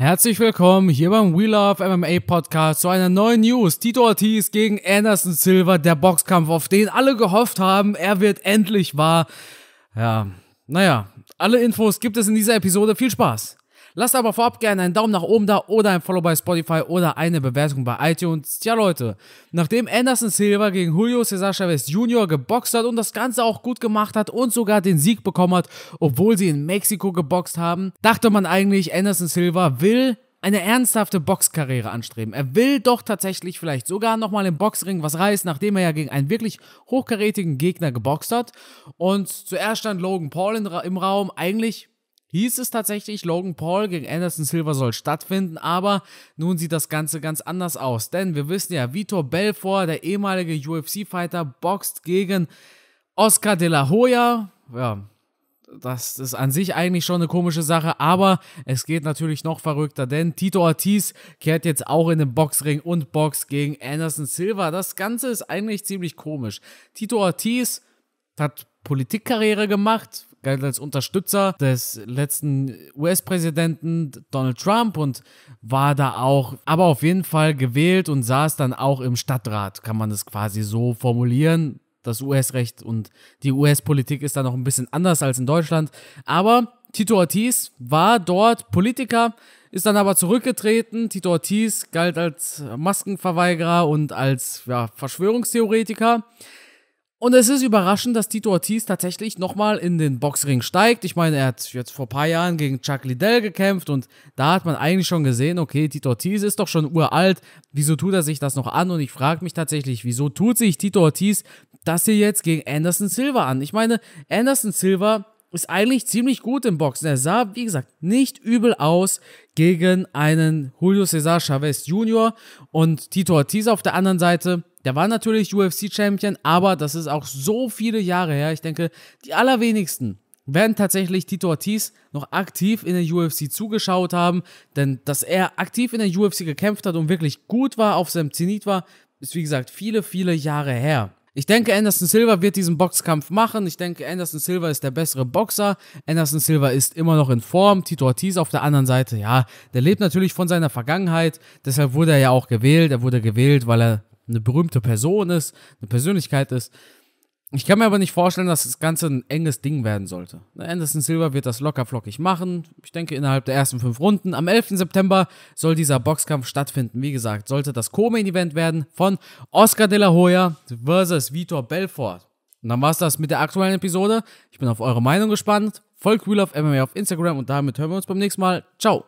Herzlich willkommen hier beim We Love MMA Podcast zu einer neuen News. Tito Ortiz gegen Anderson Silva, der Boxkampf, auf den alle gehofft haben, er wird endlich wahr. Ja, naja, alle Infos gibt es in dieser Episode. Viel Spaß! Lasst aber vorab gerne einen Daumen nach oben da oder ein Follow bei Spotify oder eine Bewertung bei iTunes. Tja, Leute, nachdem Anderson Silva gegen Julio Cesar Chavez Jr. geboxt hat und das Ganze auch gut gemacht hat und sogar den Sieg bekommen hat, obwohl sie in Mexiko geboxt haben, dachte man eigentlich, Anderson Silva will eine ernsthafte Boxkarriere anstreben. Er will doch tatsächlich vielleicht sogar nochmal im Boxring was reißen, nachdem er ja gegen einen wirklich hochkarätigen Gegner geboxt hat. Und zuerst stand Logan Paul im Raum. Eigentlich hieß es tatsächlich, Logan Paul gegen Anderson Silva soll stattfinden, aber nun sieht das Ganze ganz anders aus, denn wir wissen ja, Vitor Belfort, der ehemalige UFC-Fighter, boxt gegen Oscar de la Hoya, ja, das ist an sich eigentlich schon eine komische Sache, aber es geht natürlich noch verrückter, denn Tito Ortiz kehrt jetzt auch in den Boxring und boxt gegen Anderson Silva. Das Ganze ist eigentlich ziemlich komisch. Tito Ortiz hat Politikkarriere gemacht, galt als Unterstützer des letzten US-Präsidenten Donald Trump und war da auch, aber auf jeden Fall gewählt und saß dann auch im Stadtrat, kann man das quasi so formulieren. Das US-Recht und die US-Politik ist da noch ein bisschen anders als in Deutschland. Aber Tito Ortiz war dort Politiker, ist dann aber zurückgetreten. Tito Ortiz galt als Maskenverweigerer und als ja, Verschwörungstheoretiker. Und es ist überraschend, dass Tito Ortiz tatsächlich nochmal in den Boxring steigt. Ich meine, er hat jetzt vor ein paar Jahren gegen Chuck Liddell gekämpft und da hat man eigentlich schon gesehen, okay, Tito Ortiz ist doch schon uralt. Wieso tut er sich das noch an? Und ich frage mich tatsächlich, wieso tut sich Tito Ortiz das hier jetzt gegen Anderson Silva an? Ich meine, Anderson Silva ist eigentlich ziemlich gut im Boxen. Er sah, wie gesagt, nicht übel aus gegen einen Julio Cesar Chavez Jr. und Tito Ortiz auf der anderen Seite der war natürlich UFC-Champion, aber das ist auch so viele Jahre her. Ich denke, die allerwenigsten werden tatsächlich Tito Ortiz noch aktiv in der UFC zugeschaut haben. Denn dass er aktiv in der UFC gekämpft hat und wirklich gut war, auf seinem Zenit war, ist wie gesagt viele, viele Jahre her. Ich denke, Anderson Silva wird diesen Boxkampf machen. Ich denke, Anderson Silva ist der bessere Boxer. Anderson Silva ist immer noch in Form. Tito Ortiz auf der anderen Seite, ja, der lebt natürlich von seiner Vergangenheit. Deshalb wurde er ja auch gewählt. Er wurde gewählt, weil er eine berühmte Person ist, eine Persönlichkeit ist. Ich kann mir aber nicht vorstellen, dass das Ganze ein enges Ding werden sollte. Ne, Anderson Silva wird das locker flockig machen. Ich denke, innerhalb der ersten fünf Runden. Am 11. September soll dieser Boxkampf stattfinden. Wie gesagt, sollte das Co-Main-Event werden von Oscar de la Hoya versus Vitor Belfort. Und dann war es das mit der aktuellen Episode. Ich bin auf eure Meinung gespannt. Folgt Wheel of MMA auf Instagram und damit hören wir uns beim nächsten Mal. Ciao!